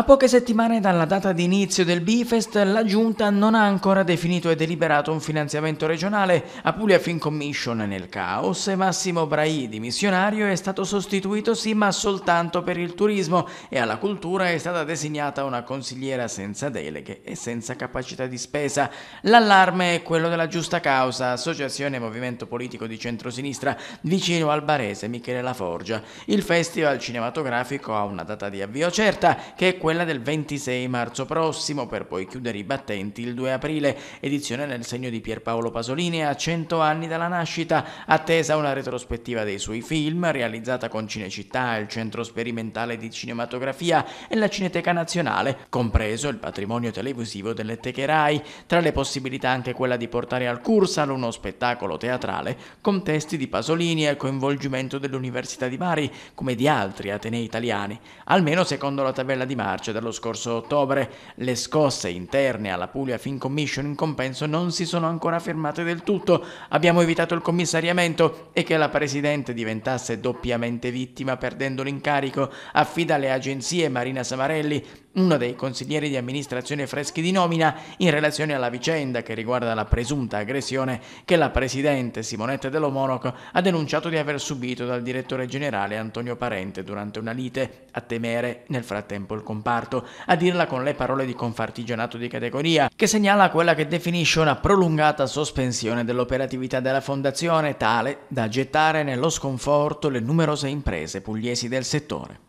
A poche settimane dalla data di inizio del Bifest, la Giunta non ha ancora definito e deliberato un finanziamento regionale. A Puglia Fin Commission nel caos e Massimo Braidi, dimissionario, è stato sostituito sì ma soltanto per il turismo e alla cultura è stata designata una consigliera senza deleghe e senza capacità di spesa. L'allarme è quello della Giusta Causa, associazione movimento politico di centrosinistra vicino al barese Michele Laforgia. Il festival cinematografico ha una data di avvio certa che è quella quella del 26 marzo prossimo, per poi chiudere i battenti il 2 aprile, edizione nel segno di Pierpaolo Pasolini a 100 anni dalla nascita, attesa una retrospettiva dei suoi film, realizzata con Cinecittà, il Centro Sperimentale di Cinematografia e la Cineteca Nazionale, compreso il patrimonio televisivo delle Techerai, tra le possibilità anche quella di portare al Cursal uno spettacolo teatrale con testi di Pasolini e coinvolgimento dell'Università di Bari, come di altri atenei italiani, almeno secondo la tabella di Mari marzo dello scorso ottobre. Le scosse interne alla Puglia Fin Commission in compenso non si sono ancora fermate del tutto. Abbiamo evitato il commissariamento e che la Presidente diventasse doppiamente vittima perdendo l'incarico. Affida alle agenzie Marina Samarelli, uno dei consiglieri di amministrazione freschi di nomina, in relazione alla vicenda che riguarda la presunta aggressione che la Presidente Simonetta Dello Monaco ha denunciato di aver subito dal direttore generale Antonio Parente durante una lite, a temere nel frattempo il commissario comparto, a dirla con le parole di Confartigianato di categoria, che segnala quella che definisce una prolungata sospensione dell'operatività della fondazione, tale da gettare nello sconforto le numerose imprese pugliesi del settore.